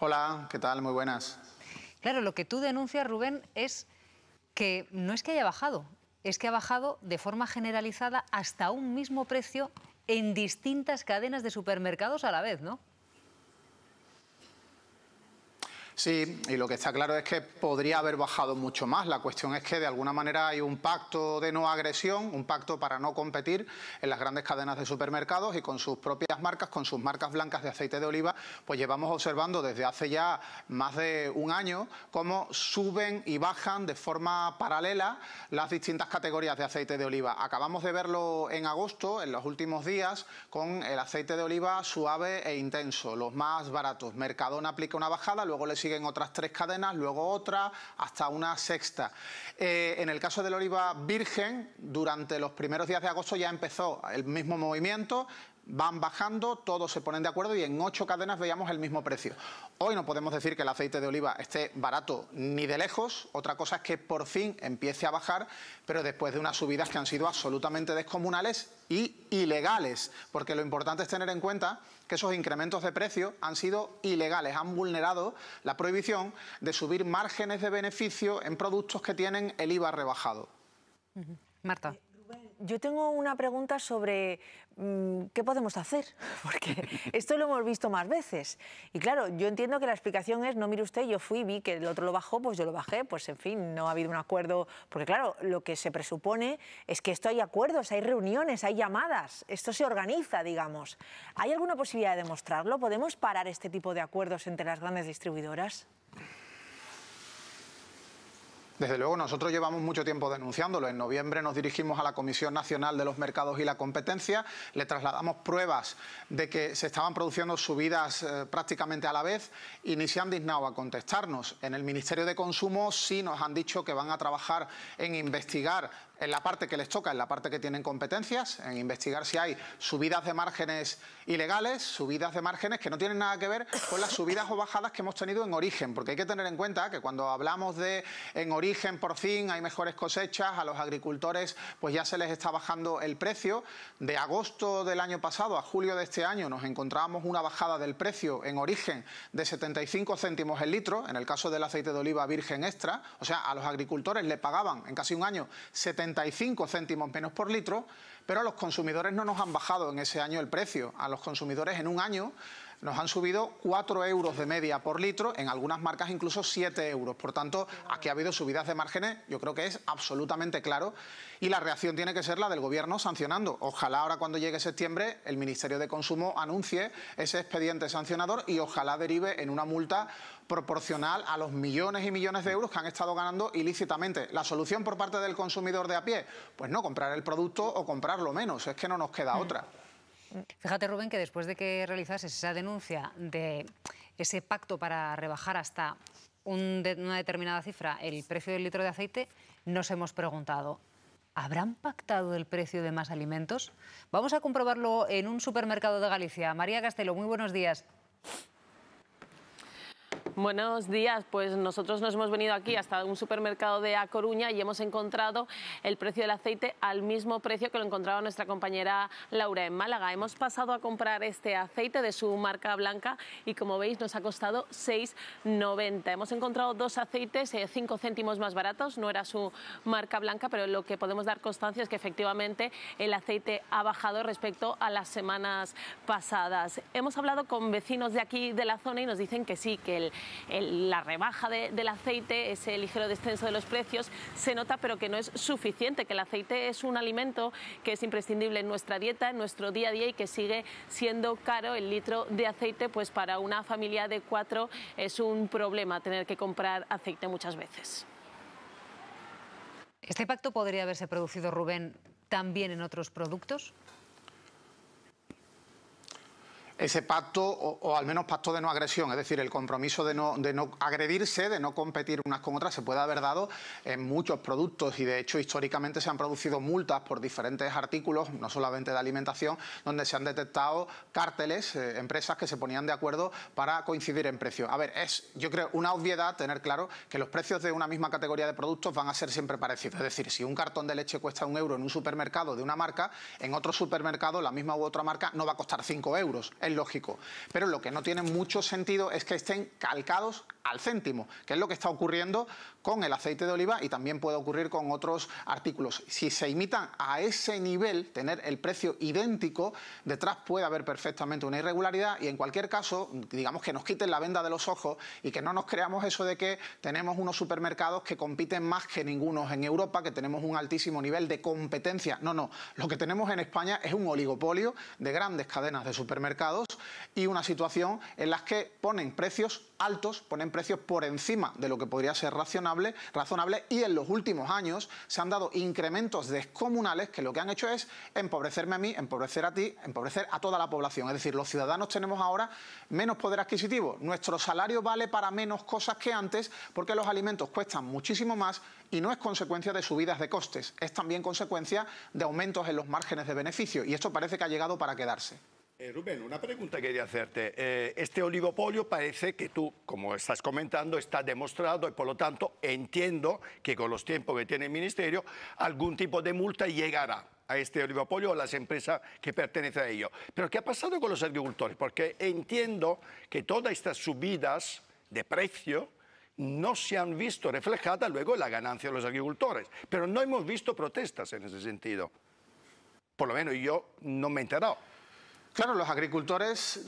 Hola, ¿qué tal? Muy buenas. Claro, lo que tú denuncias, Rubén, es que no es que haya bajado, es que ha bajado de forma generalizada hasta un mismo precio en distintas cadenas de supermercados a la vez, ¿no? Sí, y lo que está claro es que podría haber bajado mucho más. La cuestión es que de alguna manera hay un pacto de no agresión, un pacto para no competir en las grandes cadenas de supermercados y con sus propias marcas, con sus marcas blancas de aceite de oliva, pues llevamos observando desde hace ya más de un año cómo suben y bajan de forma paralela las distintas categorías de aceite de oliva. Acabamos de verlo en agosto, en los últimos días, con el aceite de oliva suave e intenso, los más baratos. Mercadona aplica una bajada, luego le siguen otras tres cadenas, luego otra, hasta una sexta. Eh, en el caso del oliva virgen, durante los primeros días de agosto ya empezó el mismo movimiento, van bajando, todos se ponen de acuerdo y en ocho cadenas veíamos el mismo precio. Hoy no podemos decir que el aceite de oliva esté barato ni de lejos, otra cosa es que por fin empiece a bajar, pero después de unas subidas que han sido absolutamente descomunales y ilegales, porque lo importante es tener en cuenta que esos incrementos de precio han sido ilegales, han vulnerado la prohibición de subir márgenes de beneficio en productos que tienen el IVA rebajado. Marta. Yo tengo una pregunta sobre mm, qué podemos hacer, porque esto lo hemos visto más veces. Y claro, yo entiendo que la explicación es, no mire usted, yo fui, vi que el otro lo bajó, pues yo lo bajé, pues en fin, no ha habido un acuerdo, porque claro, lo que se presupone es que esto hay acuerdos, hay reuniones, hay llamadas, esto se organiza, digamos. ¿Hay alguna posibilidad de demostrarlo? ¿Podemos parar este tipo de acuerdos entre las grandes distribuidoras? Desde luego, nosotros llevamos mucho tiempo denunciándolo. En noviembre nos dirigimos a la Comisión Nacional de los Mercados y la Competencia, le trasladamos pruebas de que se estaban produciendo subidas eh, prácticamente a la vez y ni se han dignado a contestarnos. En el Ministerio de Consumo sí nos han dicho que van a trabajar en investigar en la parte que les toca, en la parte que tienen competencias, en investigar si hay subidas de márgenes ilegales, subidas de márgenes que no tienen nada que ver con las subidas o bajadas que hemos tenido en origen, porque hay que tener en cuenta que cuando hablamos de en origen por fin hay mejores cosechas, a los agricultores pues ya se les está bajando el precio. De agosto del año pasado a julio de este año nos encontrábamos una bajada del precio en origen de 75 céntimos el litro, en el caso del aceite de oliva virgen extra, o sea, a los agricultores le pagaban en casi un año 75 35 céntimos menos por litro, pero a los consumidores no nos han bajado en ese año el precio. A los consumidores en un año nos han subido 4 euros de media por litro, en algunas marcas incluso 7 euros. Por tanto, aquí ha habido subidas de márgenes, yo creo que es absolutamente claro, y la reacción tiene que ser la del Gobierno sancionando. Ojalá ahora cuando llegue septiembre el Ministerio de Consumo anuncie ese expediente sancionador y ojalá derive en una multa proporcional a los millones y millones de euros que han estado ganando ilícitamente. ¿La solución por parte del consumidor de a pie? Pues no, comprar el producto o comprarlo menos, es que no nos queda otra. Fíjate, Rubén, que después de que realizases esa denuncia de ese pacto para rebajar hasta una determinada cifra el precio del litro de aceite, nos hemos preguntado, ¿habrán pactado el precio de más alimentos? Vamos a comprobarlo en un supermercado de Galicia. María Castelo, muy buenos días. Buenos días, pues nosotros nos hemos venido aquí hasta un supermercado de A Coruña y hemos encontrado el precio del aceite al mismo precio que lo encontraba nuestra compañera Laura en Málaga. Hemos pasado a comprar este aceite de su marca blanca y como veis nos ha costado 6,90. Hemos encontrado dos aceites 5 eh, céntimos más baratos, no era su marca blanca, pero lo que podemos dar constancia es que efectivamente el aceite ha bajado respecto a las semanas pasadas. Hemos hablado con vecinos de aquí de la zona y nos dicen que sí, que el la rebaja del aceite, ese ligero descenso de los precios, se nota pero que no es suficiente, que el aceite es un alimento que es imprescindible en nuestra dieta, en nuestro día a día y que sigue siendo caro el litro de aceite, pues para una familia de cuatro es un problema tener que comprar aceite muchas veces. ¿Este pacto podría haberse producido, Rubén, también en otros productos? ese pacto, o, al menos pacto de no agresión, es decir, el compromiso de no, agredirse, de no competir unas con otras, se puede haber dado en muchos productos y de hecho históricamente se han producido multas por diferentes artículos, no solamente de alimentación, donde se han detectado cárteles, eh, empresas que se ponían de acuerdo para coincidir en precios. A ver, es yo creo una obviedad tener claro que los precios de una misma categoría de productos van a ser siempre parecidos, es decir, si un cartón de leche cuesta un euro en un supermercado de una marca, en otro supermercado la misma u otra marca no va a costar cinco euros es lógico. Pero lo que no tiene mucho sentido es que estén calcados al céntimo, que es lo que está ocurriendo con el aceite de oliva y también puede ocurrir con otros artículos. Si se imitan a ese nivel, tener el precio idéntico, detrás puede haber perfectamente una irregularidad y en cualquier caso, digamos que nos quiten la venda de los ojos y que no nos creamos eso de que tenemos unos supermercados que compiten más que ninguno en Europa, que tenemos un altísimo nivel de competencia. No, no, lo que tenemos en España es un oligopolio de grandes cadenas de supermercados y una situación en las que ponen precios altos ponen precios por encima de lo que podría ser razonable, razonable y en los últimos años se han dado incrementos descomunales que lo que han hecho es empobrecerme a mí, empobrecer a ti, empobrecer a toda la población. Es decir, los ciudadanos tenemos ahora menos poder adquisitivo, nuestro salario vale para menos cosas que antes porque los alimentos cuestan muchísimo más y no es consecuencia de subidas de costes, es también consecuencia de aumentos en los márgenes de beneficio y esto parece que ha llegado para quedarse. Eh, Rubén, una pregunta quería hacerte. Eh, este oligopolio parece que tú, como estás comentando, está demostrado y por lo tanto entiendo que con los tiempos que tiene el Ministerio algún tipo de multa llegará a este oligopolio o a las empresas que pertenecen a ello. Pero ¿qué ha pasado con los agricultores? Porque entiendo que todas estas subidas de precio no se han visto reflejadas luego en la ganancia de los agricultores. Pero no hemos visto protestas en ese sentido. Por lo menos yo no me he enterado. Claro, los agricultores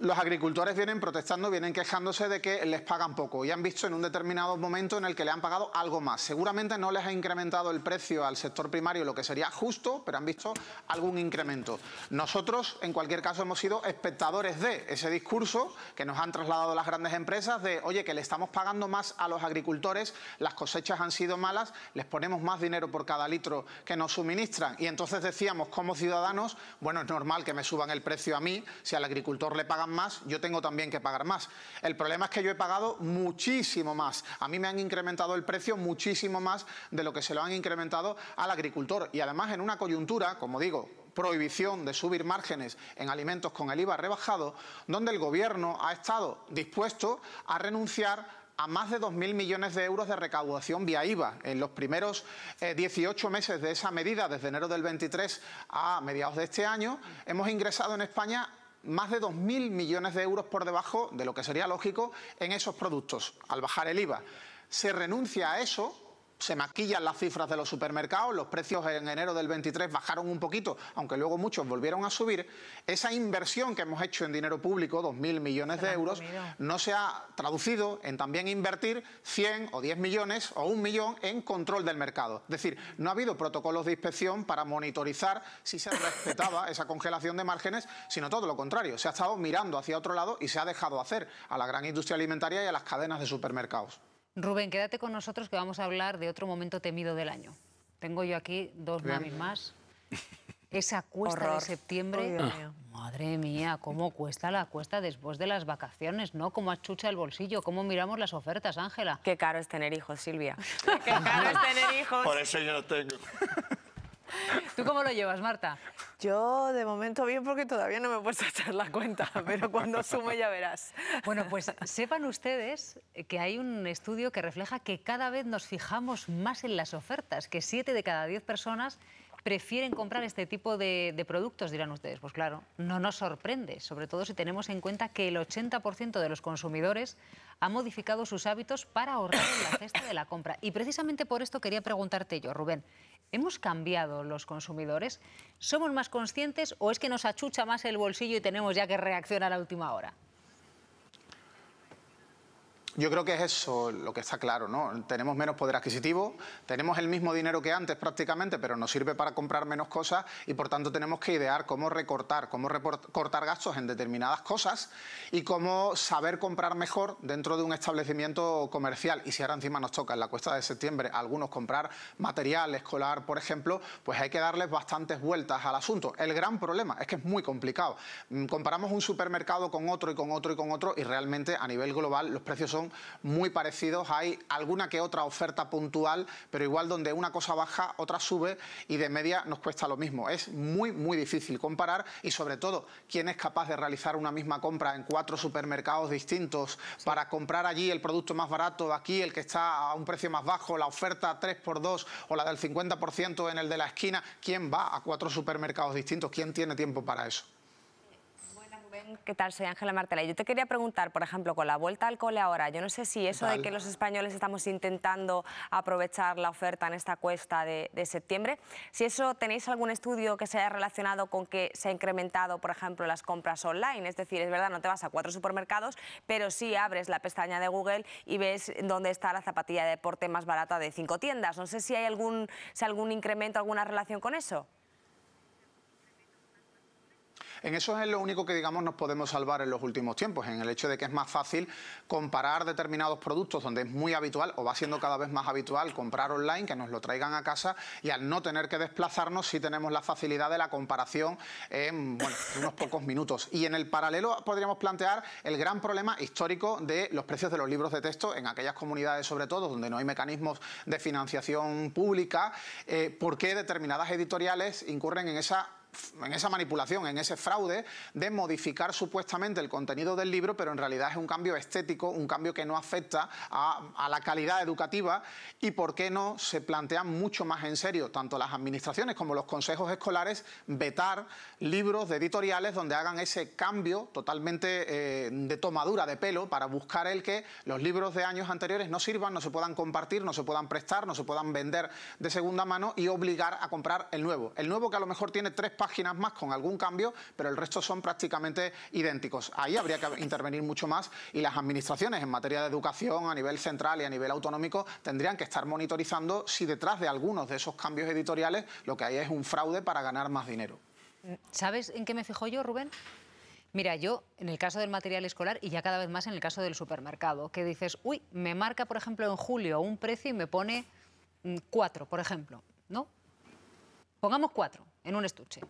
los agricultores vienen protestando, vienen quejándose de que les pagan poco y han visto en un determinado momento en el que le han pagado algo más. Seguramente no les ha incrementado el precio al sector primario, lo que sería justo, pero han visto algún incremento. Nosotros, en cualquier caso, hemos sido espectadores de ese discurso que nos han trasladado las grandes empresas de, oye, que le estamos pagando más a los agricultores, las cosechas han sido malas, les ponemos más dinero por cada litro que nos suministran. Y entonces decíamos, como ciudadanos, bueno, es normal que me suban el precio a mí si al agricultor le pagan más, yo tengo también que pagar más. El problema es que yo he pagado muchísimo más. A mí me han incrementado el precio muchísimo más de lo que se lo han incrementado al agricultor. Y además en una coyuntura, como digo, prohibición de subir márgenes en alimentos con el IVA rebajado, donde el Gobierno ha estado dispuesto a renunciar a más de 2.000 millones de euros de recaudación vía IVA. En los primeros 18 eh, meses de esa medida, desde enero del 23 a mediados de este año, hemos ingresado en España más de 2.000 millones de euros por debajo de lo que sería lógico en esos productos al bajar el IVA. Se renuncia a eso se maquillan las cifras de los supermercados, los precios en enero del 23 bajaron un poquito, aunque luego muchos volvieron a subir, esa inversión que hemos hecho en dinero público, 2.000 millones de euros, no se ha traducido en también invertir 100 o 10 millones o un millón en control del mercado. Es decir, no ha habido protocolos de inspección para monitorizar si se respetaba esa congelación de márgenes, sino todo lo contrario, se ha estado mirando hacia otro lado y se ha dejado hacer a la gran industria alimentaria y a las cadenas de supermercados. Rubén, quédate con nosotros que vamos a hablar de otro momento temido del año. Tengo yo aquí dos más. Esa cuesta de septiembre. Ah, madre mía, cómo cuesta la cuesta después de las vacaciones, ¿no? Cómo achucha el bolsillo, cómo miramos las ofertas, Ángela. Qué caro es tener hijos, Silvia. Qué caro es tener hijos. Por eso yo no tengo. ¿Tú cómo lo llevas, Marta? Yo de momento bien porque todavía no me he puesto a echar la cuenta, pero cuando sume ya verás. Bueno, pues sepan ustedes que hay un estudio que refleja que cada vez nos fijamos más en las ofertas, que siete de cada diez personas prefieren comprar este tipo de, productos, dirán ustedes. Pues claro, no nos sorprende, sobre todo si tenemos en cuenta que el 80% de los consumidores ha modificado sus hábitos para ahorrar en la cesta de la compra. Y precisamente por esto quería preguntarte yo, Rubén, ¿hemos cambiado los consumidores? ¿Somos más conscientes o es que nos achucha más el bolsillo y tenemos ya que reaccionar a la última hora? Yo creo que es eso lo que está claro, ¿no? Tenemos menos poder adquisitivo, tenemos el mismo dinero que antes prácticamente, pero nos sirve para comprar menos cosas y por tanto tenemos que idear cómo recortar, cómo recortar gastos en determinadas cosas y cómo saber comprar mejor dentro de un establecimiento comercial. Y si ahora encima nos toca en la cuesta de septiembre algunos comprar material escolar, por ejemplo, pues hay que darles bastantes vueltas al asunto. El gran problema es que es muy complicado. Mm, comparamos un supermercado con otro y con otro y con otro y realmente a nivel global los precios son muy parecidos. Hay alguna que otra oferta puntual, pero igual donde una cosa baja, otra sube y de media nos cuesta lo mismo. Es muy, muy difícil comparar y sobre todo, ¿quién es capaz de realizar una misma compra en cuatro supermercados distintos para comprar allí el producto más barato, aquí el que está a un precio más bajo, la oferta 3x2 o la del 50% en el de la esquina? ¿Quién va a cuatro supermercados distintos? ¿Quién tiene tiempo para eso? ¿Qué tal? Soy Ángela Martela. Yo te quería preguntar, por ejemplo, con la vuelta al cole ahora, yo no sé si eso de que los españoles estamos intentando aprovechar la oferta en esta cuesta de, septiembre, si eso tenéis algún estudio que se haya relacionado con que se ha incrementado, por ejemplo, las compras online. Es decir, es verdad, no te vas a cuatro supermercados, pero sí abres la pestaña de Google y ves dónde está la zapatilla de deporte más barata de cinco tiendas. No sé si hay algún, algún incremento, alguna relación con eso. En eso es lo único que, digamos, nos podemos salvar en los últimos tiempos, en el hecho de que es más fácil comparar determinados productos donde es muy habitual o va siendo cada vez más habitual comprar online, que nos lo traigan a casa y al no tener que desplazarnos sí tenemos la facilidad de la comparación en, unos pocos minutos. Y en el paralelo podríamos plantear el gran problema histórico de los precios de los libros de texto en aquellas comunidades sobre todo donde no hay mecanismos de financiación pública, eh, porque determinadas editoriales incurren en esa en esa manipulación, en ese fraude de modificar supuestamente el contenido del libro, pero en realidad es un cambio estético, un cambio que no afecta a, la calidad educativa y por qué no se plantean mucho más en serio, tanto las administraciones como los consejos escolares, vetar libros de editoriales donde hagan ese cambio totalmente eh, de tomadura de pelo para buscar el que los libros de años anteriores no sirvan, no se puedan compartir, no se puedan prestar, no se puedan vender de segunda mano y obligar a comprar el nuevo. El nuevo que a lo mejor tiene tres páginas páginas más con algún cambio, pero el resto son prácticamente idénticos. Ahí habría que intervenir mucho más y las administraciones en materia de educación a nivel central y a nivel autonómico tendrían que estar monitorizando si detrás de algunos de esos cambios editoriales lo que hay es un fraude para ganar más dinero. ¿Sabes en qué me fijo yo, Rubén? Mira, yo en el caso del material escolar y ya cada vez más en el caso del supermercado, que dices, uy, me marca, por ejemplo, en julio un precio y me pone mm, cuatro, por ejemplo, ¿no? Pongamos cuatro en un estuche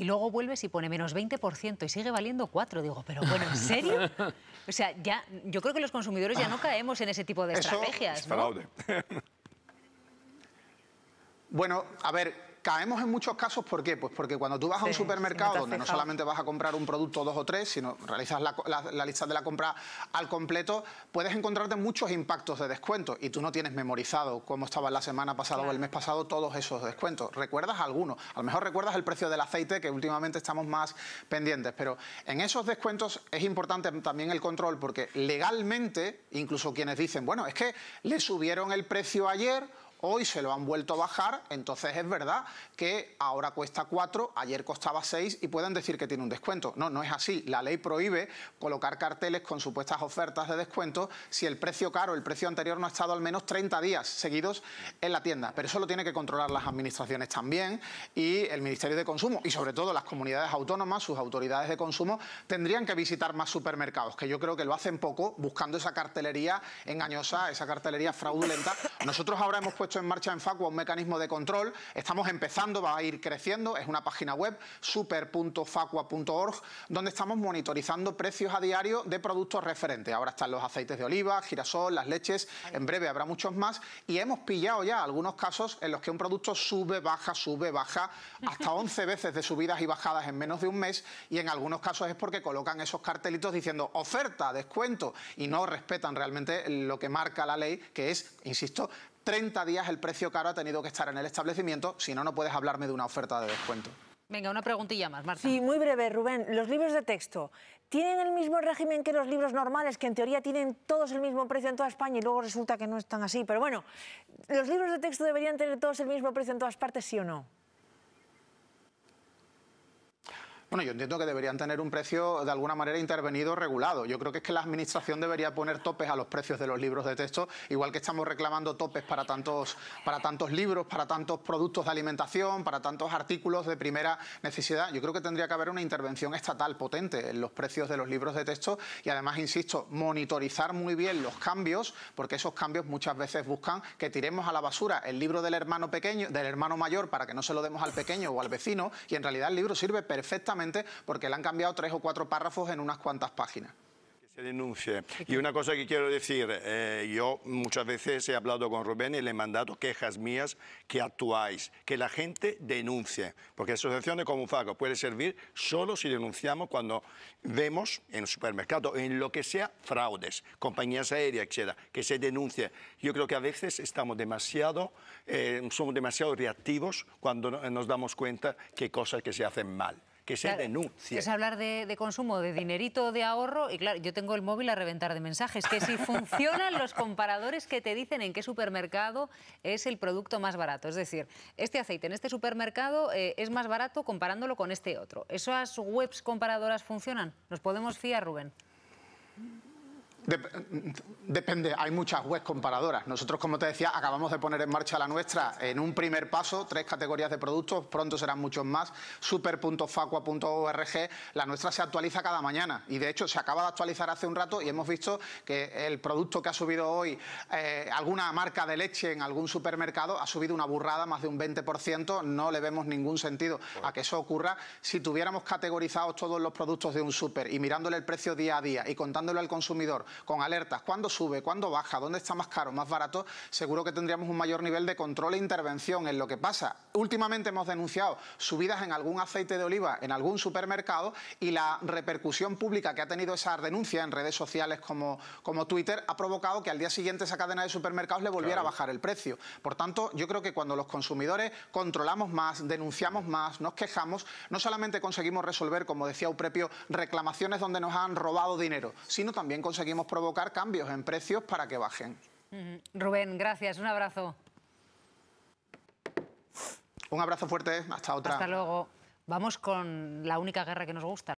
y luego vuelves y pone menos 20% y sigue valiendo 4. Digo, pero bueno, ¿en serio? O sea, ya, yo creo que los consumidores ya no caemos en ese tipo de estrategias. Es fraude. bueno, a ver, caemos en muchos casos, ¿por qué? Pues porque cuando tú vas a un supermercado donde no solamente vas a comprar un producto, dos o tres, sino realizas la, lista de la compra al completo, puedes encontrarte muchos impactos de descuento y tú no tienes memorizado cómo estaban la semana pasada o el mes pasado todos esos descuentos. ¿Recuerdas alguno? A lo mejor recuerdas el precio del aceite que últimamente estamos más pendientes, pero en esos descuentos es importante también el control porque legalmente, incluso quienes dicen, bueno, es que le subieron el precio ayer hoy se lo han vuelto a bajar, entonces es verdad que ahora cuesta cuatro, ayer costaba 6 y pueden decir que tiene un descuento. No, no es así. La ley prohíbe colocar carteles con supuestas ofertas de descuento si el precio caro, el precio anterior no ha estado al menos 30 días seguidos en la tienda. Pero eso lo tiene que controlar las administraciones también y el Ministerio de Consumo y sobre todo las comunidades autónomas, sus autoridades de consumo, tendrían que visitar más supermercados, que yo creo que lo hacen poco buscando esa cartelería engañosa, esa cartelería fraudulenta. Nosotros ahora hemos puesto en marcha en Facua un mecanismo de control, estamos empezando, va a ir creciendo, es una página web, super.facua.org, donde estamos monitorizando precios a diario de productos referentes. Ahora están los aceites de oliva, girasol, las leches, en breve habrá muchos más y hemos pillado ya algunos casos en los que un producto sube, baja, sube, baja, hasta 11 veces de subidas y bajadas en menos de un mes y en algunos casos es porque colocan esos cartelitos diciendo oferta, descuento y no respetan realmente lo que marca la ley, que es, insisto, 30 días el precio caro ha tenido que estar en el establecimiento, si no, no puedes hablarme de una oferta de descuento. Venga, una preguntilla más, Marta. Sí, muy breve, Rubén. Los libros de texto, ¿tienen el mismo régimen que los libros normales, que en teoría tienen todos el mismo precio en toda España y luego resulta que no están así? Pero bueno, ¿los libros de texto deberían tener todos el mismo precio en todas partes, sí o no? Bueno, yo entiendo que deberían tener un precio de alguna manera intervenido, regulado. Yo creo que es que la Administración debería poner topes a los precios de los libros de texto, igual que estamos reclamando topes para tantos, para tantos libros, para tantos productos de alimentación, para tantos artículos de primera necesidad. Yo creo que tendría que haber una intervención estatal potente en los precios de los libros de texto y además, insisto, monitorizar muy bien los cambios, porque esos cambios muchas veces buscan que tiremos a la basura el libro del hermano pequeño, del hermano mayor, para que no se lo demos al pequeño o al vecino, y en realidad el libro sirve perfectamente porque le han cambiado tres o cuatro párrafos en unas cuantas páginas se denuncie. Y una cosa que quiero decir, eh, yo muchas veces he hablado con Rubén y le he mandado quejas mías que actuáis, que la gente denuncie, porque asociaciones como FACO puede servir solo si denunciamos cuando vemos en el supermercado, en lo que sea, fraudes, compañías aéreas, etcétera, que se denuncie. Yo creo que a veces estamos demasiado, eh, somos demasiado reactivos cuando nos damos cuenta que cosas que se hacen mal que se Es hablar de, consumo, de dinerito, de ahorro, y claro, yo tengo el móvil a reventar de mensajes, que si funcionan los comparadores que te dicen en qué supermercado es el producto más barato. Es decir, este aceite en este supermercado eh, es más barato comparándolo con este otro. ¿Esas webs comparadoras funcionan? ¿Nos podemos fiar, Rubén? depende, hay muchas webs comparadoras. Nosotros, como te decía, acabamos de poner en marcha la nuestra en un primer paso, tres categorías de productos, pronto serán muchos más, super.facua.org, la nuestra se actualiza cada mañana y de hecho se acaba de actualizar hace un rato y hemos visto que el producto que ha subido hoy eh, alguna marca de leche en algún supermercado ha subido una burrada más de un 20%, no le vemos ningún sentido a que eso ocurra. Si tuviéramos categorizados todos los productos de un super y mirándole el precio día a día y contándole al consumidor con alertas, cuándo sube, cuándo baja, dónde está más caro, más barato, seguro que tendríamos un mayor nivel de control e intervención en lo que pasa. Últimamente hemos denunciado subidas en algún aceite de oliva, en algún supermercado y la repercusión pública que ha tenido esa denuncia en redes sociales como, como Twitter ha provocado que al día siguiente esa cadena de supermercados le volviera a bajar el precio. Por tanto, yo creo que cuando los consumidores controlamos más, denunciamos más, nos quejamos, no solamente conseguimos resolver, como decía Uprepio, reclamaciones donde nos han robado dinero, sino también conseguimos provocar cambios en precios para que bajen. Rubén, gracias, un abrazo. Un abrazo fuerte, hasta otra. Hasta luego. Vamos con la única guerra que nos gusta.